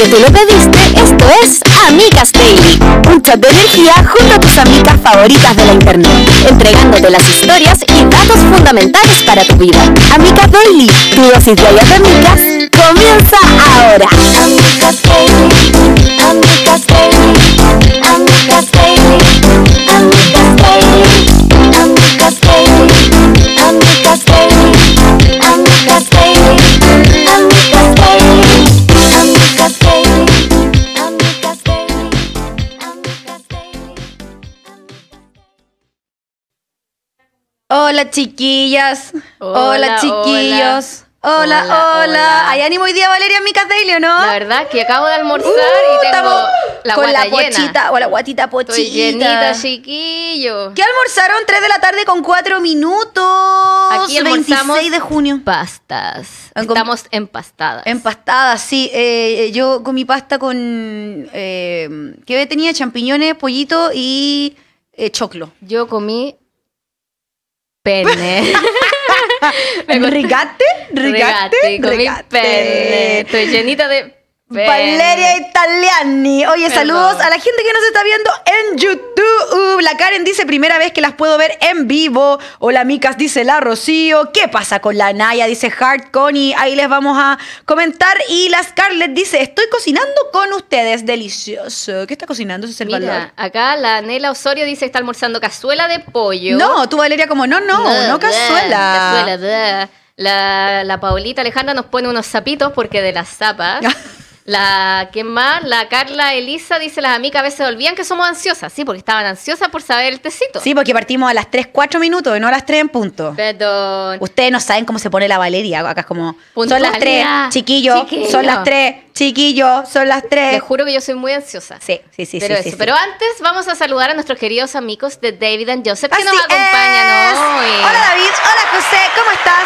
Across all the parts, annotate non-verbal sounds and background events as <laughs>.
que tú lo pediste, esto es Amigas Daily, un chat de energía junto a tus amigas favoritas de la internet, entregándote las historias y datos fundamentales para tu vida. Amigas Daily, tu dosis diaria de amigas, comienza ahora. Amigas Daily, amigas Hola chiquillas, hola, chiquillos. Hola. Hola, Hay ánimo hoy día, Valeria Mica Daily, no? La verdad que acabo de almorzar y uh, tengo la con la pochita o la guatita pochillita, chiquillo. ¿Qué almorzaron? 3 de la tarde con 4 minutos. Aquí almorzamos 26 de junio. Pastas. Ah, estamos empastadas. Empastadas, sí. Eh, eh, yo comí pasta con... Eh, ¿Qué tenía? Champiñones, pollito y eh, choclo. Yo comí pene. <laughs> ¿Rigate? ¿Rigate? Rigate, con Estoy llenita de Valeria Italiani. Oye, saludos a la gente que nos está viendo en YouTube. La Karen dice primera vez que las puedo ver en vivo. Hola, Micas, dice la Rocío. ¿Qué pasa con la Naya? Dice Hard Connie. Ahí les vamos a comentar. Y la Scarlett dice: Estoy cocinando con ustedes. Delicioso. ¿Qué está cocinando? es el Mira, Acá la Nela Osorio dice: Está almorzando cazuela de pollo. No, tú, Valeria, como: No, no, no cazuela. La, la Paulita Alejandra nos pone unos zapitos porque de las zapas. <laughs> La ¿qué más, la Carla Elisa dice, las amigas a veces olvidan que somos ansiosas, sí, porque estaban ansiosas por saber el tecito. Sí, porque partimos a las 3, 4 minutos y no a las 3 en punto. Perdón. Ustedes no saben cómo se pone la Valeria, acá es como, son las 3, chiquillo, son las 3, chiquillo, son las 3. Te juro que yo soy muy ansiosa. Sí, sí, sí, Pero sí, Pero antes vamos a saludar a nuestros queridos amigos de David and Joseph que nos acompañan hoy. Hola David, hola José, ¿cómo estás?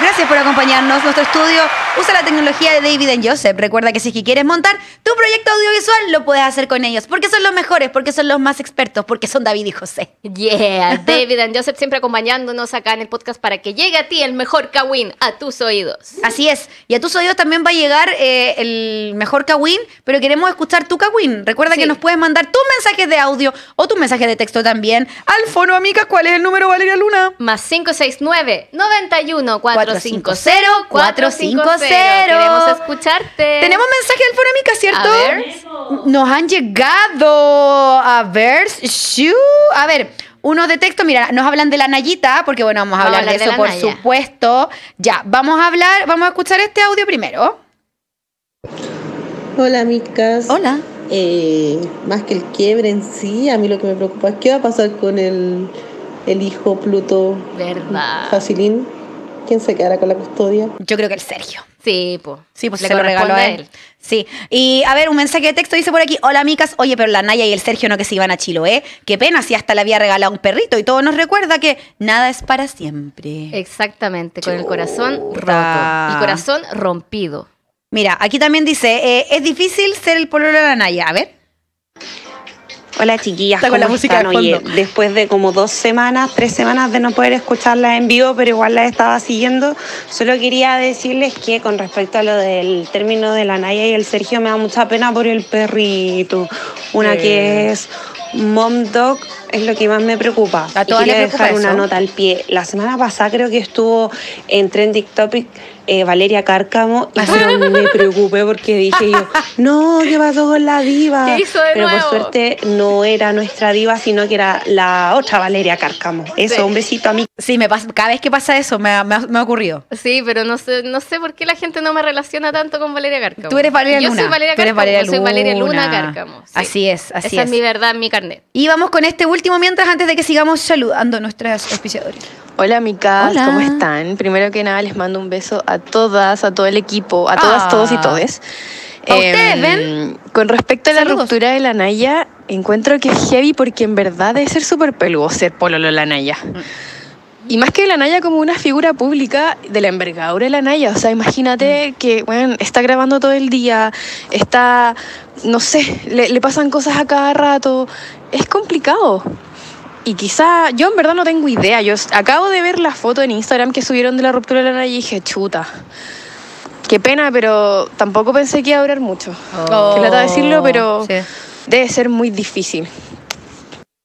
Gracias por acompañarnos. Nuestro estudio usa la tecnología de David and Joseph. Recuerda que si quieres montar tu proyecto audiovisual, lo puedes hacer con ellos, porque son los mejores, porque son los más expertos, porque son David y José. Yeah, <laughs> David and Joseph siempre acompañándonos acá en el podcast para que llegue a ti el mejor Kawin a tus oídos. Así es, y a tus oídos también va a llegar eh, el mejor Kawin, pero queremos escuchar tu Kawin. Recuerda que nos puedes mandar tus mensajes de audio o tu mensaje de texto también al fono, amigas. ¿Cuál es el número, Valeria Luna? Más 569 91 450-450. Queremos escucharte. Tenemos mensaje del Forámica, ¿cierto? A ver. Nos han llegado. A ver. A ver. Uno de texto, mira, nos hablan de la Nayita, porque bueno, vamos a hablar, de, eso, por supuesto. Ya, vamos a hablar, vamos a escuchar este audio primero. Hola, amicas Hola. Eh, más que el quiebre en sí, a mí lo que me preocupa es qué va a pasar con el, el hijo Pluto. Verdad. Facilín quién se quedará con la custodia. Yo creo que el Sergio. Sí, pues. Sí, pues se lo regaló a él. Sí. Y a ver, un mensaje de texto dice por aquí, hola micas, oye, pero la Naya y el Sergio no que se iban a Chilo, eh? Qué pena si hasta le había regalado un perrito y todo nos recuerda que nada es para siempre. Exactamente, con el corazón roto. El corazón rompido. Mira, aquí también dice, eh, es difícil ser el pololo de la Naya. A ver. Hola chiquillas, con la música están? De después de como dos semanas, tres semanas de no poder escucharla en vivo, pero igual la estaba siguiendo, solo quería decirles que con respecto a lo del término de la Naya y el Sergio, me da mucha pena por el perrito. Una que eh, es Dog es lo que más me preocupa. A y dejar una nota al pie. La semana pasada creo que estuvo en Trending Topic eh, Valeria Cárcamo y ah. me preocupé porque dije yo, <laughs> no, ¿qué pasó la diva? Pero por suerte no era nuestra diva, sino que era la otra Valeria Cárcamo. Eso, un besito a mí. Sí, me pasa, cada vez que pasa eso me ha, ocurrido. Sí, pero no sé, no sé por qué la gente no me relaciona tanto con Valeria Cárcamo. Tú eres Valeria Luna. Yo soy Valeria Cárcamo, soy Valeria Luna Cárcamo. Así es, así es. Esa es mi verdad, mi y vamos con este último mientras antes de que sigamos saludando a nuestras auspiciadores. Hola, amigas, ¿cómo están? Primero que nada, les mando un beso a todas, a todo el equipo, a todas, ah. todos y todes. ustedes em, ven? Con respecto a la ruptura de la Naya, encuentro que es heavy porque en verdad debe ser súper peludo ser pololo la Naya. Mm. Y más que la Naya como una figura pública de la envergadura de la Naya, o sea, imagínate mm. que, bueno, está grabando todo el día, está, no sé, le, pasan cosas a cada rato, es complicado. Y quizá, yo en verdad no tengo idea, yo acabo de ver la foto en Instagram que subieron de la ruptura de la Naya y dije, chuta. Qué pena, pero tampoco pensé que iba a durar mucho. Oh. Que lata decirlo, pero oh, debe ser muy difícil.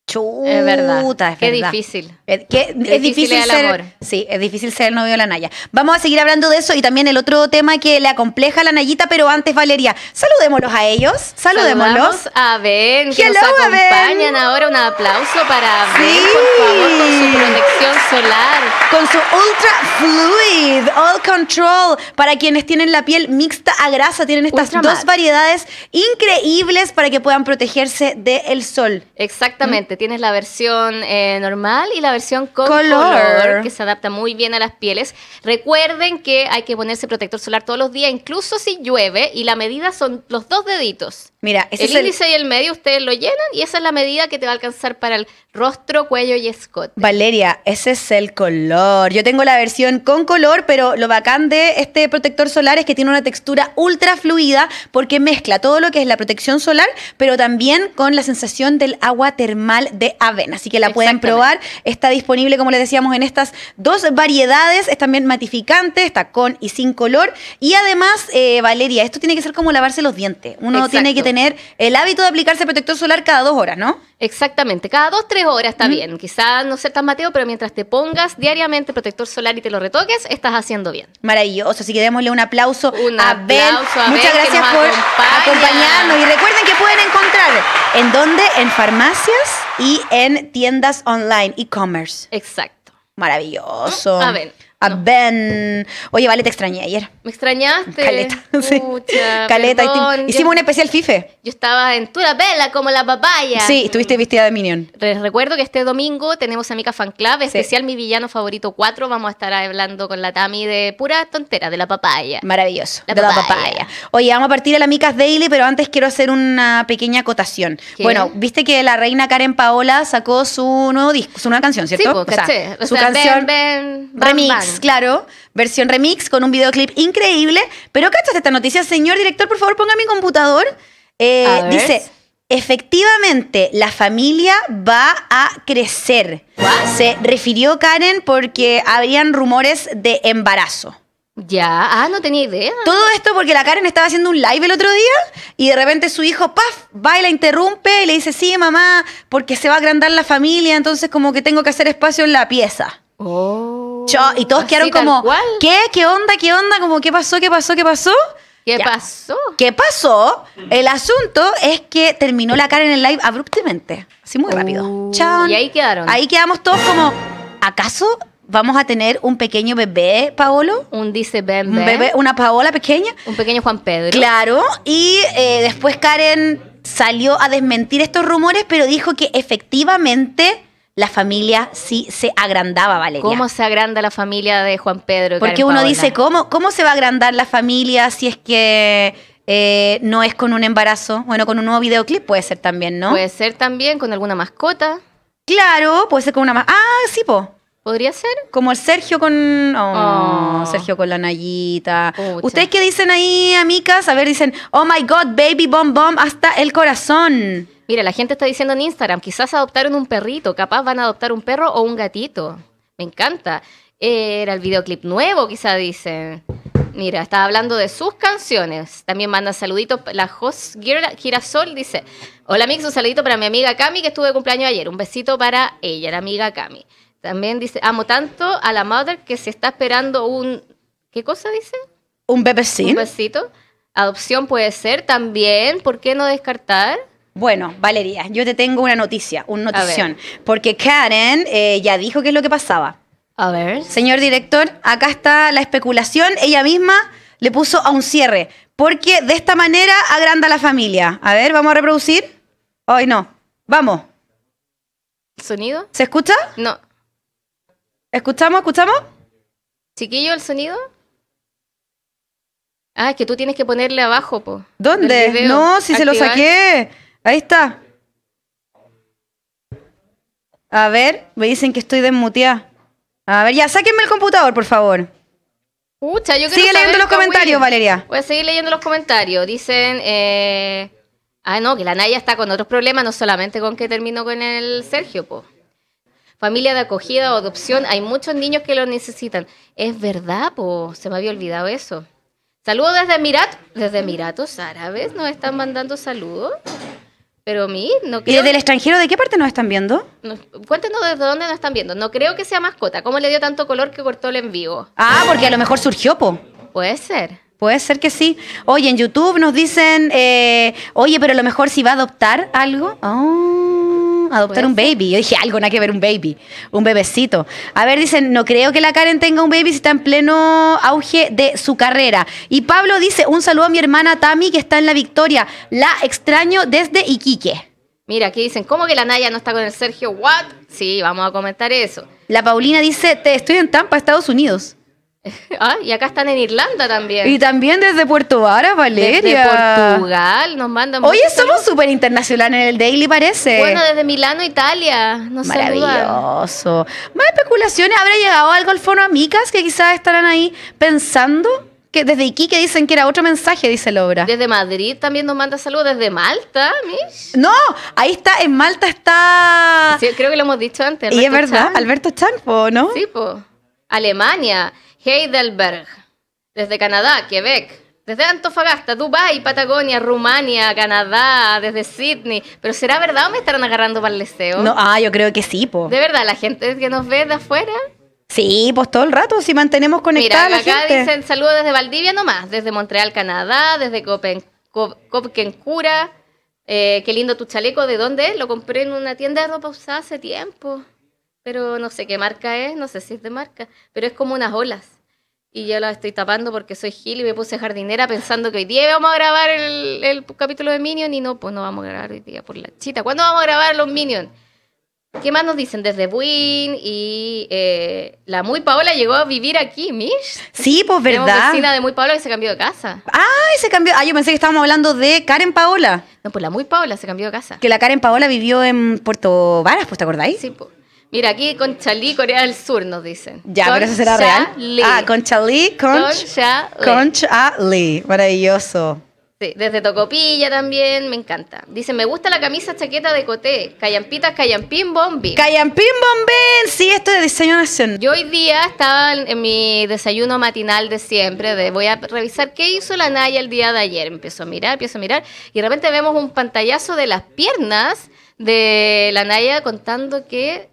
Chuta, es verdad. Es Qué difícil. Es, es, difícil, ser, Sí, es difícil ser el novio de la Naya. Vamos a seguir hablando de eso y también el otro tema que le acompleja a la Nayita, pero antes, Valeria, saludémoslos a ellos. Saludémoslos. a ver. que nos acompañan ahora. Un aplauso para por favor, con su protección solar. Con su Ultra Fluid All Control para quienes tienen la piel mixta a grasa. Tienen estas dos variedades increíbles para que puedan protegerse del sol. Exactamente tienes la versión eh, normal y la versión con color. que se adapta muy bien a las pieles. Recuerden que hay que ponerse protector solar todos los días, incluso si llueve, y la medida son los dos deditos. Mira, ese el índice y el medio ustedes lo llenan y esa es la medida que te va a alcanzar para el rostro, cuello y escote. Valeria, ese es el color. Yo tengo la versión con color, pero lo bacán de este protector solar es que tiene una textura ultra fluida porque mezcla todo lo que es la protección solar, pero también con la sensación del agua termal de avena. Así que la pueden probar. Está disponible, como les decíamos, en estas dos variedades. Es también matificante, está con y sin color. Y además, eh, Valeria, esto tiene que ser como lavarse los dientes. Uno tiene que tener el hábito de aplicarse protector solar cada dos horas, ¿no? Exactamente, cada dos, tres horas está bien. Quizás no ser tan Mateo, pero mientras te pongas diariamente protector solar y te lo retoques, estás haciendo bien. Maravilloso, así que démosle un aplauso, a, Bel. Muchas gracias por acompañarnos y recuerden que pueden encontrar en dónde, en farmacias y en tiendas online, e-commerce. Exacto. Maravilloso. A a ah, Ben. Oye, vale, te extrañé ayer. ¿Me extrañaste? Caleta. <laughs> sí. Caleta. hicimos un especial FIFE. Yo estaba en pela como la papaya. Sí, estuviste vestida de Minion. Les recuerdo que este domingo tenemos a Mica Fan Club, especial Mi Villano Favorito 4. Vamos a estar hablando con la Tami de pura tontera, de la papaya. Maravilloso. de la papaya. Oye, vamos a partir a la Micas Daily, pero antes quiero hacer una pequeña acotación. Bueno, viste que la reina Karen Paola sacó su nuevo disco, su nueva canción, ¿cierto? Pues, su canción. Ben, ben, remix claro, versión remix con un videoclip increíble. Pero de esta noticia? Señor director, por favor, ponga mi computador. Eh, dice, efectivamente, la familia va a crecer. Se refirió Karen porque habían rumores de embarazo. Ya, ah, no tenía idea. Todo esto porque la Karen estaba haciendo un live el otro día y de repente su hijo, paf, va y la interrumpe y le dice, sí, mamá, porque se va a agrandar la familia, entonces como que tengo que hacer espacio en la pieza. Oh. Y todos quedaron como, ¿qué? ¿Qué onda? ¿Qué onda? Como, ¿qué pasó? ¿Qué pasó? ¿Qué pasó? ¿Qué pasó? ¿Qué pasó? El asunto es que terminó la Karen en el live abruptamente. Así muy rápido. Uh, Chao. Y ahí quedaron. Ahí quedamos todos como, ¿acaso vamos a tener un pequeño bebé, Paolo. Un dice bebé. una Paola pequeña. Un pequeño Juan Pedro. Claro. Y eh, después Karen salió a desmentir estos rumores, pero dijo que efectivamente la familia sí se agrandaba, vale ¿Cómo se agranda la familia de Juan Pedro? Porque uno dice, ¿cómo, ¿cómo se va a agrandar la familia si es que eh, no es con un embarazo? Bueno, con un nuevo videoclip puede ser también, ¿no? Puede ser también con alguna mascota. Claro, puede ser con una mascota. Ah, sí, po. ¿Podría ser? Como el Sergio con. Oh, oh. Sergio con la Nayita. ¿Ustedes qué dicen ahí, amigas? A ver, dicen, oh my god, baby bomb bomb, hasta el corazón. Mira, la gente está diciendo en Instagram, quizás adoptaron un perrito, capaz van a adoptar un perro o un gatito. Me encanta. Era el videoclip nuevo, quizás dicen. Mira, estaba hablando de sus canciones. También manda saluditos. La host Girasol dice: Hola, Mix, un saludito para mi amiga Cami, que estuve de cumpleaños ayer. Un besito para ella, la amiga Cami. También dice, amo tanto a la madre que se está esperando un... ¿Qué cosa dice? Un bebecito. Un Adopción puede ser también, ¿por qué no descartar? Bueno, Valeria, yo te tengo una noticia, una notición, porque Karen eh, ya dijo qué es lo que pasaba. A ver. Señor director, acá está la especulación, ella misma le puso a un cierre, porque de esta manera agranda la familia. A ver, vamos a reproducir. Hoy no. Vamos. ¿Sonido? ¿Se escucha? No. ¿Escuchamos? ¿Escuchamos? Chiquillo, el sonido. Ah, es que tú tienes que ponerle abajo, po. ¿Dónde? no, si se lo saqué. Ahí está. A ver, me dicen que estoy desmuteada. A ver, ya, sáquenme el computador, por favor. yo Sigue leyendo los comentarios, Valeria. Voy a seguir leyendo los comentarios. Dicen. Eh... Ah, no, que la Naya está con otros problemas, no solamente con que terminó con el Sergio, po familia de acogida o adopción, hay muchos niños que lo necesitan. Es verdad, po, se me había olvidado eso. Saludos desde Emiratos, desde Emiratos Árabes, nos están mandando saludos. Pero a mí no creo. ¿Y desde el extranjero de qué parte nos están viendo? Cuéntanos cuéntenos desde dónde nos están viendo. No creo que sea mascota. ¿Cómo le dio tanto color que cortó el en vivo? Ah, porque a lo mejor surgió, po. Puede ser. Puede ser que sí. Oye, en YouTube nos dicen, eh, oye, pero a lo mejor si va a adoptar algo. Ah adoptar un baby. Yo dije, algo nada que ver un baby, un bebecito. A ver, dicen, no creo que la Karen tenga un baby si está en pleno auge de su carrera. Y Pablo dice, un saludo a mi hermana Tami que está en la Victoria. La extraño desde Iquique. Mira, aquí dicen, ¿cómo que la Naya no está con el Sergio? ¿What? Sí, vamos a comentar eso. La Paulina dice, te estoy en Tampa, Estados Unidos. <laughs> Ah, y acá están en Irlanda también. Y también desde Puerto Vara, Valeria. Desde Portugal nos mandan. Oye, somos súper internacionales en el Daily, parece. Bueno, desde Milano, Italia. Maravilloso. Más especulaciones. ¿Habrá llegado algo al foro Amicas que quizás estarán ahí pensando? Que desde que dicen que era otro mensaje, dice Lobra. Desde Madrid también nos manda saludos. Desde Malta, Mish. No, ahí está, en Malta está. Sí, creo que lo hemos dicho antes. y es verdad, Alberto Champo, ¿no? Sí, po. Alemania. Heidelberg, desde Canadá, Quebec, desde Antofagasta, Dubái, Patagonia, Rumania, Canadá, desde Sydney. ¿Pero será verdad o me estarán agarrando para el No, ah, yo creo que sí, po. De verdad, la gente que nos ve de afuera. Sí, pues todo el rato, si mantenemos conectada Mira, acá la dicen saludos desde Valdivia nomás, desde Montreal, Canadá, desde Copen, eh, qué lindo tu chaleco, ¿de dónde? Lo compré en una tienda de ropa usada hace tiempo pero no sé qué marca es, no sé si es de marca, pero es como unas olas. Y yo las estoy tapando porque soy Gil y me puse jardinera pensando que hoy día vamos a grabar el, capítulo de Minion y no, pues no vamos a grabar hoy día por la chita. ¿Cuándo vamos a grabar los Minions? ¿Qué más nos dicen? Desde Buin y eh, la Muy Paola llegó a vivir aquí, Mish. Sí, pues verdad. La vecina de Muy Paola que se cambió de casa. se cambió! Ah, yo pensé que estábamos hablando de Karen Paola. No, pues la Muy Paola se cambió de casa. Que la Karen Paola vivió en Puerto Varas, pues, ¿te acordáis? Sí, pues. Mira, aquí Conchalí, Corea del Sur, nos dicen. Ya, pero eso será real. Lee. Ah, Conchalí, Conchalí. Conchalí. Maravilloso. Sí, desde Tocopilla también, me encanta. Dice, me gusta la camisa chaqueta de Coté. Callampitas, callampín, bombi. Callampín, bombín. Sí, esto es de diseño nacional. Yo hoy día estaba en mi desayuno matinal de siempre, de voy a revisar qué hizo la Naya el día de ayer. Empiezo a mirar, empiezo a mirar, y de repente vemos un pantallazo de las piernas de la Naya contando que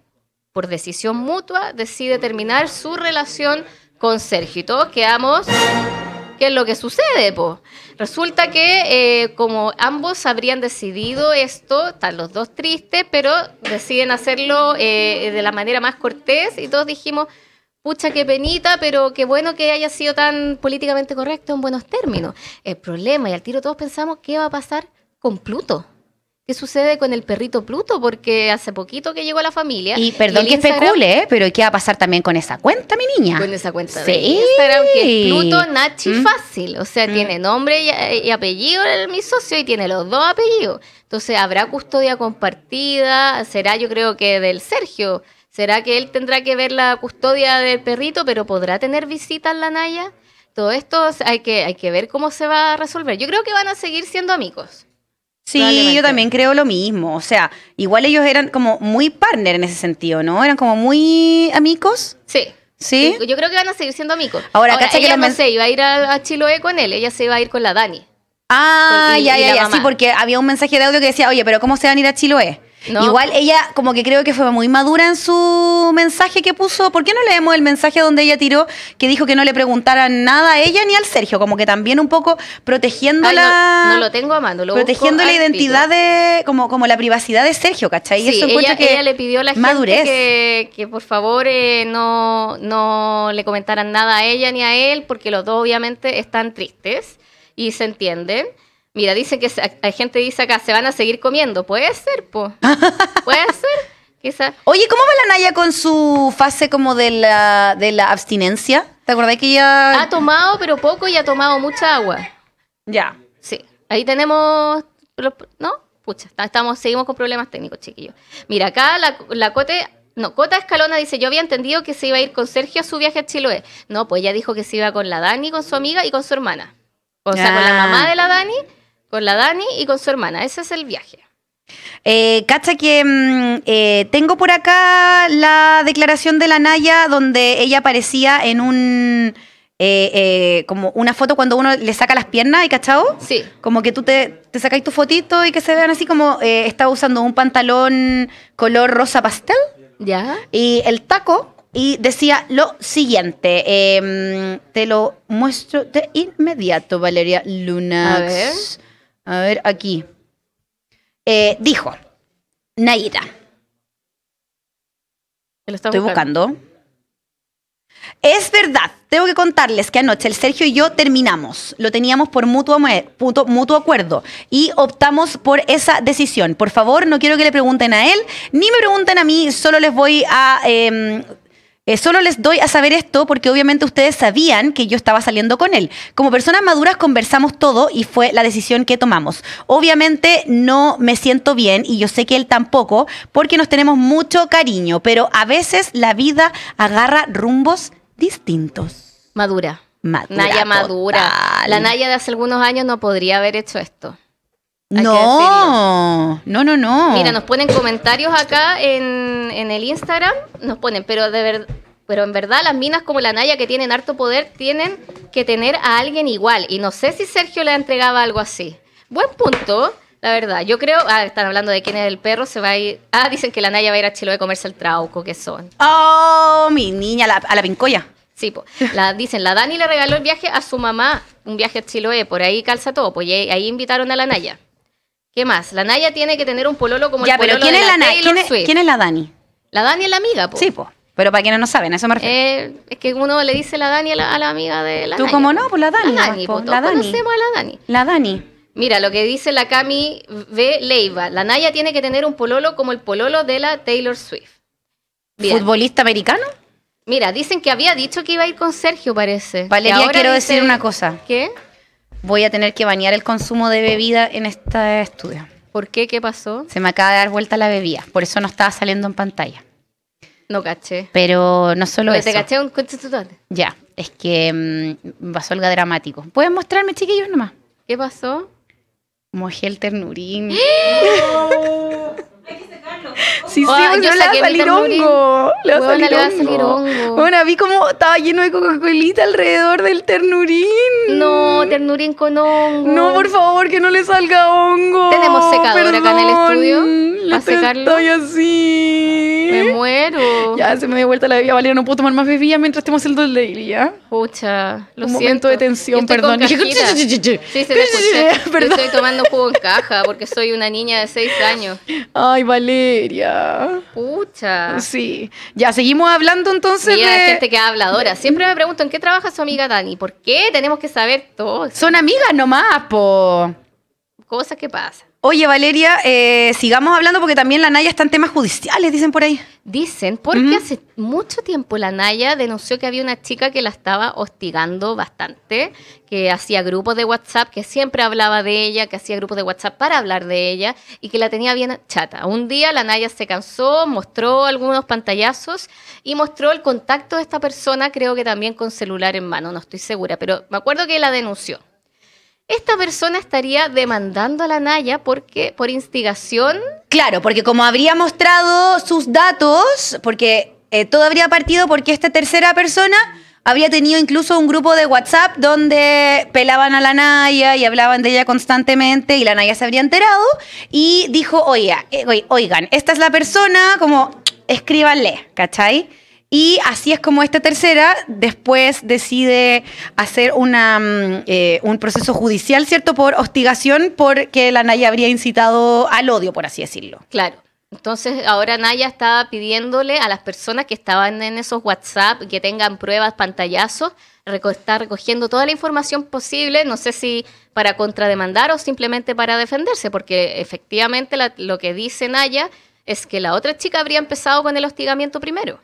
por decisión mutua, decide terminar su relación con Sergio. Y todos quedamos. ¿Qué es lo que sucede? Resulta que eh, como ambos habrían decidido esto, están los dos tristes, pero deciden hacerlo eh, de la manera más cortés y todos dijimos, pucha, qué penita, pero qué bueno que haya sido tan políticamente correcto en buenos términos. El problema, y al tiro todos pensamos, ¿qué va a pasar con Pluto? qué sucede con el perrito Pluto, porque hace poquito que llegó a la familia. Y perdón que especule, ¿eh? pero ¿qué va a pasar también con esa cuenta, mi niña? Con esa cuenta sí. de que es Pluto mm. Nachi Fácil. O sea, mm. tiene nombre y, apellido mi socio y tiene los dos apellidos. Entonces, habrá custodia compartida, será yo creo que del Sergio. ¿Será que él tendrá que ver la custodia del perrito, pero podrá tener visitas la Naya? Todo esto hay que, hay que ver cómo se va a resolver. Yo creo que van a seguir siendo amigos. Sí, yo también creo lo mismo. O sea, igual ellos eran como muy partner en ese sentido, ¿no? Eran como muy amigos. Sí. ¿Sí? Yo creo que van a seguir siendo amigos. Ahora, ¿caché ella no iba a ir a, Chiloé con él, ella se iba a ir con la Dani. Ah, ya, ya, ya, sí, porque había un mensaje de audio que decía, oye, pero ¿cómo se van a ir a Chiloé? Igual ella como que creo que fue muy madura en su mensaje que puso. ¿Por qué no leemos el mensaje donde ella tiró que dijo que no le preguntaran nada a ella ni al Sergio? Como que también un poco protegiéndola. no, lo tengo amando, Protegiendo la identidad de, como, como la privacidad de Sergio, ¿cachai? Sí, Eso ella, que ella le pidió a la madurez. gente que, por favor eh, no, no le comentaran nada a ella ni a él, porque los dos obviamente están tristes y se entienden. Mira, dicen que hay gente dice acá, se van a seguir comiendo. Puede ser, pues. <laughs> Puede ser. Oye, ¿cómo va la Naya con su fase como de la, de la abstinencia? ¿Te acordás que ya Ha tomado, pero poco, y ha tomado mucha agua. Ya. Sí. Ahí tenemos... ¿No? Pucha, estamos, seguimos con problemas técnicos, chiquillos. Mira, acá la, la Cote no, Cota Escalona dice, yo había entendido que se iba a ir con Sergio a su viaje a Chiloé. No, pues ella dijo que se iba con la Dani, con su amiga y con su hermana. O sea, con la ah. mamá de la Dani con la Dani y con su hermana. Ese es el viaje. Eh, cacha que mm, eh, tengo por acá la declaración de la Naya donde ella aparecía en un... Eh, como una foto cuando uno le saca las piernas, ¿y cachao? Sí. Como que tú te, te sacáis tu fotito y que se vean así como estaba usando un pantalón color rosa pastel. Ya. Y el taco, y decía lo siguiente, em, te lo muestro de inmediato, Valeria Lunax. A ver, aquí. Eh, dijo, Naida. Estoy buscando. Es verdad, tengo que contarles que anoche el Sergio y yo terminamos. Lo teníamos por mutuo, mutuo, acuerdo y optamos por esa decisión. Por favor, no quiero que le pregunten a él ni me pregunten a mí, solo les voy a em, eh, solo les doy a saber esto porque obviamente ustedes sabían que yo estaba saliendo con él. Como personas maduras conversamos todo y fue la decisión que tomamos. Obviamente no me siento bien y yo sé que él tampoco porque nos tenemos mucho cariño, pero a veces la vida agarra rumbos distintos. Madura. Madura. Naya madura. La Naya de hace algunos años no podría haber hecho esto. No, no, no, no. Mira, nos ponen comentarios acá en, el Instagram, nos ponen, pero de ver, pero en verdad las minas como la Naya que tienen harto poder tienen que tener a alguien igual. Y no sé si Sergio le entregaba algo así. Buen punto, la verdad. Yo creo, ah, están hablando de quién es el perro, se va a ir. Ah, dicen que la Naya va a ir a Chiloé a comerse el trauco, que son. Oh, mi niña, a la pincoya. Sí, po. la, dicen, la Dani le regaló el viaje a su mamá, un viaje a Chiloé, por ahí calza todo, pues ahí invitaron a la Naya. ¿Qué más? La Naya tiene que tener un pololo como el pololo de la, Taylor ¿Quién, es, ¿Quién es la Dani? La Dani es la amiga, pues. Sí, pues. Pero para quienes no saben, a eso me refiero. Eh, es que uno le dice la Dani a la, amiga de la Naya. ¿Tú cómo no? Pues la Dani. La Dani, a la Dani. La Dani. Mira, lo que dice la Cami B. Leiva. La Naya tiene que tener un pololo como el pololo de la Taylor Swift. ¿Futbolista americano? Mira, dicen que había dicho que iba a ir con Sergio, parece. Valeria, quiero decir una cosa. ¿Qué? voy a tener que bañar el consumo de bebida en este estudio. ¿Por qué? ¿Qué pasó? Se me acaba de dar vuelta la bebida, por eso no estaba saliendo en pantalla. No caché. Pero no solo Pero eso. Te caché un total. Ya, es que va mm, pasó algo dramático. ¿Pueden mostrarme, chiquillos, nomás? ¿Qué pasó? Mojé el ternurín. <gasps> <laughs> Hay que secarlo Sí, sí, yo le va a salir hongo. Le va a salir, hongo. Bueno, vi como estaba lleno de Coca-Colita alrededor del ternurín. No, ternurín con hongo. No, por favor, que no le salga hongo. Tenemos secador acá en el estudio. a secarlo. Estoy así. Me muero. Ya se me dio vuelta la bebida, Valeria. No puedo tomar más bebida mientras estemos haciendo el daily, ¿ya? Pucha, lo Un siento. momento de tensión, perdón. <laughs> sí, se <laughs> te Perdón. estoy tomando jugo en caja porque soy una niña de 6 años. Ah, Ay, Valeria. Pucha. Sí. Ya, seguimos hablando entonces. Mira, de... gente que habladora. Siempre me pregunto en qué trabaja su amiga Dani. ¿Por qué tenemos que saber todo? Son amigas nomás, po. Cosas que pasan. Oye, Valeria, eh, sigamos hablando porque también la Naya está en temas judiciales, dicen por ahí. Dicen, porque hace mucho tiempo la Naya denunció que había una chica que la estaba hostigando bastante, que hacía grupos de WhatsApp, que siempre hablaba de ella, que hacía grupos de WhatsApp para hablar de ella y que la tenía bien chata. Un día la Naya se cansó, mostró algunos pantallazos y mostró el contacto de esta persona, creo que también con celular en mano, no estoy segura, pero me acuerdo que la denunció esta persona estaría demandando a la Naya porque por instigación. Claro, porque como habría mostrado sus datos, porque eh, todo habría partido porque esta tercera persona habría tenido incluso un grupo de WhatsApp donde pelaban a la Naya y hablaban de ella constantemente y la Naya se habría enterado y dijo, oiga, eh, oigan, esta es la persona, como escríbanle, ¿cachai? Y así es como esta tercera después decide hacer una, mm, eh, un proceso judicial, ¿cierto? Por hostigación, porque la Naya habría incitado al odio, por así decirlo. Claro. Entonces ahora Naya estaba pidiéndole a las personas que estaban en esos WhatsApp que tengan pruebas, pantallazos, está recogiendo toda la información posible, no sé si para contrademandar o simplemente para defenderse, porque efectivamente lo que dice Naya es que la otra chica habría empezado con el hostigamiento primero.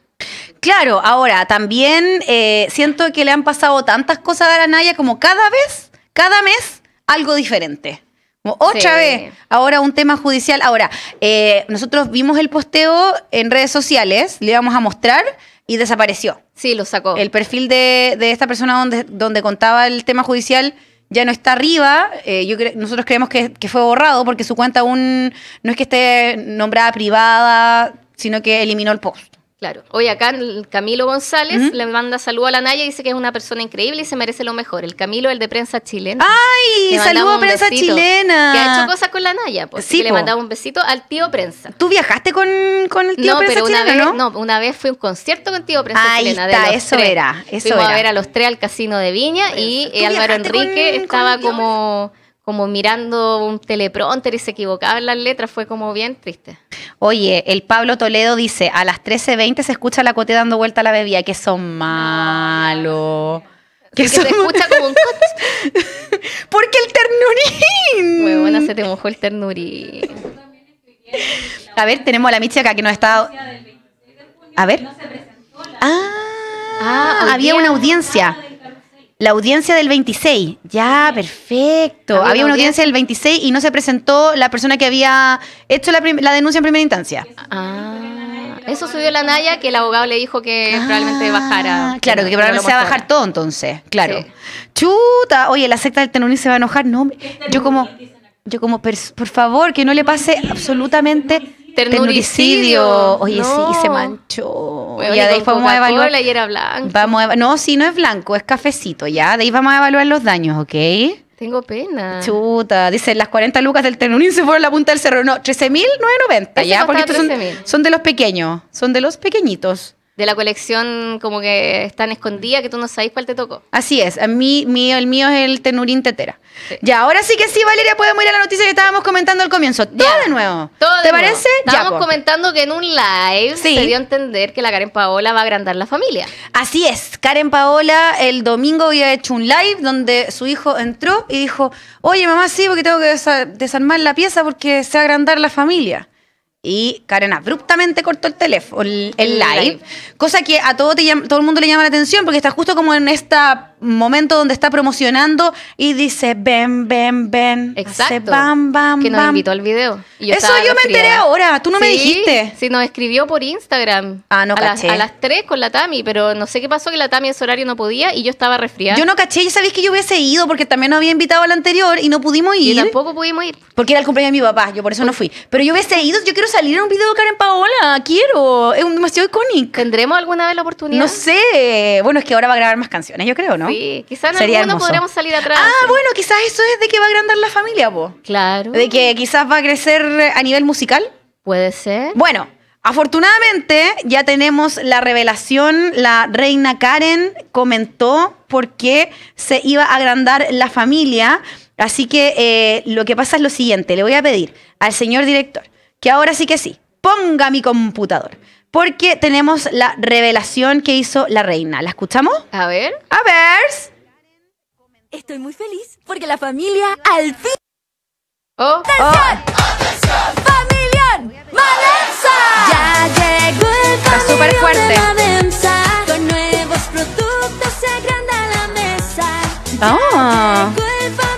Claro, ahora también eh, siento que le han pasado tantas cosas a la Naya como cada vez, cada mes, algo diferente. otra vez, ahora un tema judicial. Ahora, eh, nosotros vimos el posteo en redes sociales, le íbamos a mostrar y desapareció. Sí, lo sacó. El perfil de, esta persona donde, contaba el tema judicial ya no está arriba. Eh, yo nosotros creemos que, que, fue borrado porque su cuenta aún no es que esté nombrada privada, sino que eliminó el post. Claro. Hoy acá Camilo González le manda saludo a la Naya, y dice que es una persona increíble y se merece lo mejor. El Camilo, el de prensa chilena. ¡Ay! Saludo a prensa chilena. Que ha hecho cosas con la Naya, pues. Sí, le mandaba un besito al tío prensa. ¿Tú viajaste con, el tío no, prensa pero una vez, ¿no? una vez fui a un concierto con tío prensa Ahí chilena. Está, eso era. Eso Fuimos a ver a los tres al casino de Viña y eh, Álvaro Enrique estaba como como mirando un teleprompter y se equivocaban las letras, fue como bien triste. Oye, el Pablo Toledo dice, a las 13.20 se escucha la cote dando vuelta a la bebida, que son malos. Que, se escucha como un <laughs> Porque el ternurín. Muy buena, se te mojó el ternurín. a ver, tenemos a la Michi acá que ha estado A ver. Ah, ah había una audiencia. La audiencia del 26. Ya, perfecto. Había, una audiencia del 26 y no se presentó la persona que había hecho la, denuncia en primera instancia. Ah, eso subió la Naya que el abogado le dijo que ah, probablemente bajara. Claro, que, probablemente se va a bajar todo entonces. Claro. Chuta, oye, la secta del Tenoní se va a enojar. No, yo como. Yo como, por favor, que no le pase absolutamente ternuricidio. Oye, sí, se manchó. ya de ahí vamos a evaluar. no, si no es blanco, es cafecito, ya. De ahí vamos a evaluar los daños, ¿ok? Tengo pena. Chuta, dice, las 40 lucas del Ternurín se fueron a la punta del cerro. No, 13.990, ya, porque son de los pequeños, son de los pequeñitos de la colección como que están escondida que tú no sabes cuál te tocó. Así es, a mí, mío, el mío es el tenurín tetera. Ya, ahora sí que sí, Valeria, podemos ir a la noticia que estábamos comentando al comienzo. Todo de nuevo. ¿Te parece? Estábamos pues. comentando que en un live se dio a entender que la Karen Paola va a agrandar la familia. Así es, Karen Paola el domingo había hecho un live donde su hijo entró y dijo, oye mamá, sí, porque tengo que desarmar la pieza porque se va a agrandar la familia. Y Karen abruptamente cortó el teléfono, el, live, cosa que a todo, todo el mundo le llama la atención porque estás justo como en esta momento donde está promocionando y dice, ven, ven, ven. Exacto. bam, que nos invitó al video. Eso yo me enteré ahora, tú no me dijiste. Sí, nos escribió por Instagram. Ah, no a caché. Las, a las 3 con la Tami, pero no sé qué pasó que la Tami a ese horario no podía y yo estaba resfriada. Yo no caché, ya sabéis que yo hubiese ido porque también nos había invitado al anterior y no pudimos ir. Y tampoco pudimos ir. Porque era el cumpleaños de mi papá, yo por eso no fui. Pero yo hubiese ido, yo quiero salir a un video de Karen Paola, quiero. Es demasiado icónico. ¿Tendremos alguna vez la oportunidad? No sé. Bueno, es que ahora va a grabar más canciones, yo creo, ¿no? Sí, quizás en podremos podremos salir atrás. Ah, bueno, quizás eso es de que va a agrandar la familia, vos. Claro. De que quizás va a crecer a nivel musical. Puede ser. Bueno, afortunadamente ya tenemos la revelación. La reina Karen comentó por qué se iba a agrandar la familia. Así que eh, lo que pasa es lo siguiente. Le voy a pedir al señor director que ahora sí que sí, ponga mi computador porque tenemos la revelación que hizo la reina. ¿La escuchamos? A ver. A ver. Estoy muy feliz porque la familia al fin. ¡Oh! ¡Atención! ¡Familión! ¡Malenza! Ya llegó el Está súper fuerte. Con nuevos productos se agranda la mesa. ¡Oh!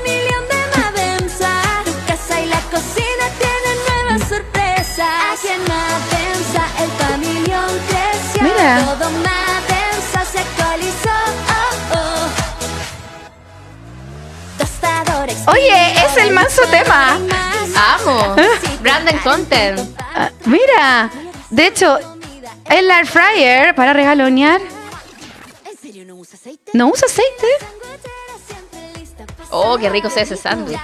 Oh, oh. Oye, es el manso tema. Amo. Brandon Content. Ah, mira, de hecho, el air fryer para regalonear. ¿No usa aceite? Pues, oh, qué rico sea ese sándwich.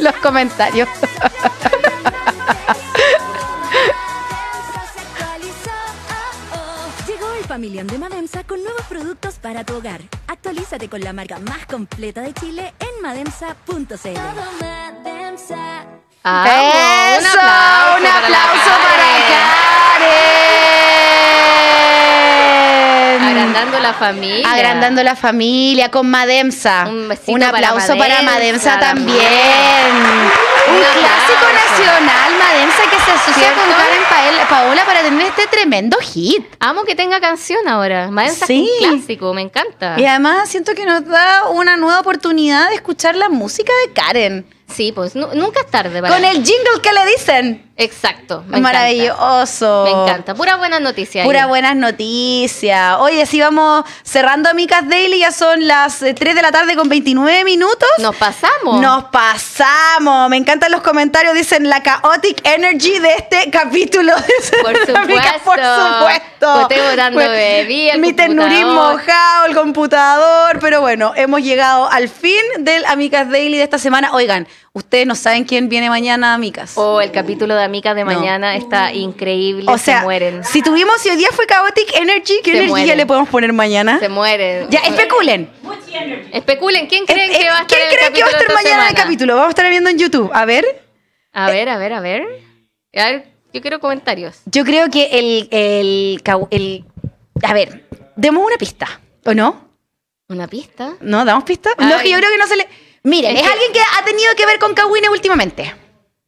los comentarios. Familia de Mademsa con nuevos productos para tu hogar. Actualízate con la marca más completa de Chile en mademsa.cl. Un aplauso, para, Agrandando la familia. Agrandando la familia con Mademsa. Un, aplauso para Mademsa, también. Un, clásico nacional, Mademsa, que se asocia con Karen Paola para tener este tremendo hit. Amo que tenga canción ahora. Mademsa es un clásico, me encanta. Y además siento que nos da una nueva oportunidad de escuchar la música de Karen. Sí, pues nunca es tarde. Con el jingle que le dicen. Exacto. Maravilloso. Me encanta. Pura buenas noticias. Pura buenas noticias. Oye, si vamos cerrando Amicas Daily, ya son las 3 eh, de la tarde con 29 minutos. Nos pasamos. Nos pasamos. Me encantan los comentarios. Dicen la chaotic energy de este capítulo. <laughs> Por supuesto. por supuesto. Pues dando pues, mi ternurismo mojado, el computador. Pero bueno, hemos llegado al fin del Amigas Daily de esta semana. Oigan, Ustedes no saben quién viene mañana Amicas. Oh, el capítulo de Amicas de mañana está increíble. O sea, Si tuvimos, si hoy día fue Chaotic Energy, ¿qué energía le podemos poner mañana? Se mueren. Ya, especulen. Especulen, ¿quién creen que va a estar mañana? ¿Quién creen que va a estar mañana el capítulo? Vamos a estar viendo en YouTube. A ver. A ver, a ver, a ver. yo quiero comentarios. Yo creo que el. a ver, demos una pista, ¿o no? ¿Una pista? ¿No? ¿Damos pista? que yo creo que no se le. Miren, es, alguien que ha tenido que ver con Kawine últimamente.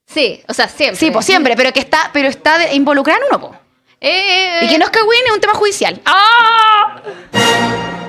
Sí, o sea, siempre. Sí, pues siempre, pero que está, pero está involucrado en uno, po. Eh, eh, y eh. que no es Kawine, es un tema judicial. ¡Ah!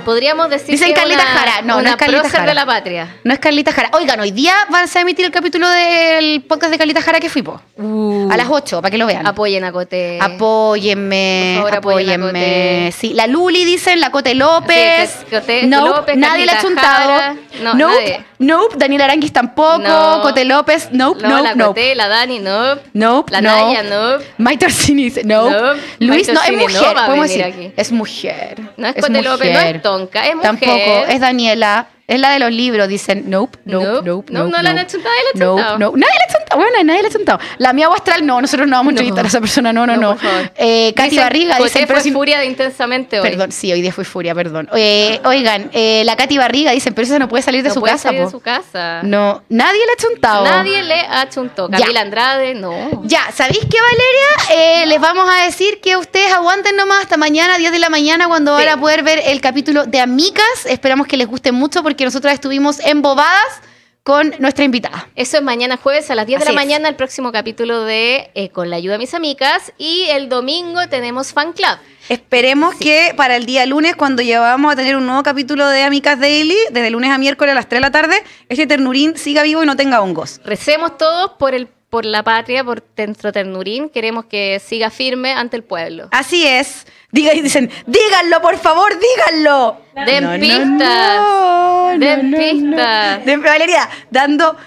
Podríamos decir Dicen Carlita Jara. No, no es Carlita Jara. de la patria. No es Carlita Jara. Oigan, hoy día van a emitir el capítulo del podcast de Carlita Jara que fui, po. Uh. a las 8, para que lo vean. Apoyen a Cote. Apóyenme. apóyenme. Sí, la Luli dicen, la Cote López. Sí, no, nadie la ha chuntado. No, nadie. Nope, Daniela Aranguis tampoco, Cote López, nope, no, nope, la nope. Cote, la Dani, nope. Nope, La Naya, nope. Maite Torsini, nope. Luis, no, es mujer, podemos decir. Es mujer. No es, Cote López, no es Tonka, es mujer. Tampoco, es Daniela, es la de los libros, dicen, nope, nope, nope, No, no la han achuntado nadie la ha nope, nope. Nadie la ha chuntado, bueno, nadie la ha chuntado. La mía astral, no, nosotros no vamos a entrevistar a esa persona, no, no, no. Eh, Katy Barriga dice... pero furia de intensamente hoy. Perdón, sí, hoy día fue furia, perdón. Eh, oigan, eh, la Katy Barriga dice, pero eso no puede salir de su casa, salir de su casa. No, nadie la ha chuntado. Nadie le ha chuntado. Camila ya. Andrade, no. Ya, ¿sabéis qué, Valeria? Eh, les vamos a decir que ustedes aguanten nomás hasta mañana, 10 de la mañana, cuando van a poder ver el capítulo de Amicas. Esperamos que les guste mucho porque porque nosotras estuvimos embobadas con nuestra invitada. Eso es mañana jueves a las 10 de la mañana, el próximo capítulo de eh, Con la ayuda de mis amigas. Y el domingo tenemos Fan Club. Esperemos que para el día lunes, cuando llevamos a tener un nuevo capítulo de Amigas Daily, desde lunes a miércoles a las 3 de la tarde, este ternurín siga vivo y no tenga hongos. Recemos todos por el por la patria, por Centro Ternurín. Queremos que siga firme ante el pueblo. Así es. Diga, dicen, díganlo, por favor, díganlo. Den pista. pistas. Den pistas. Valeria, dando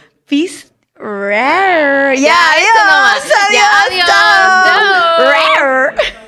rare Ya, adiós, adiós. Ya, adiós.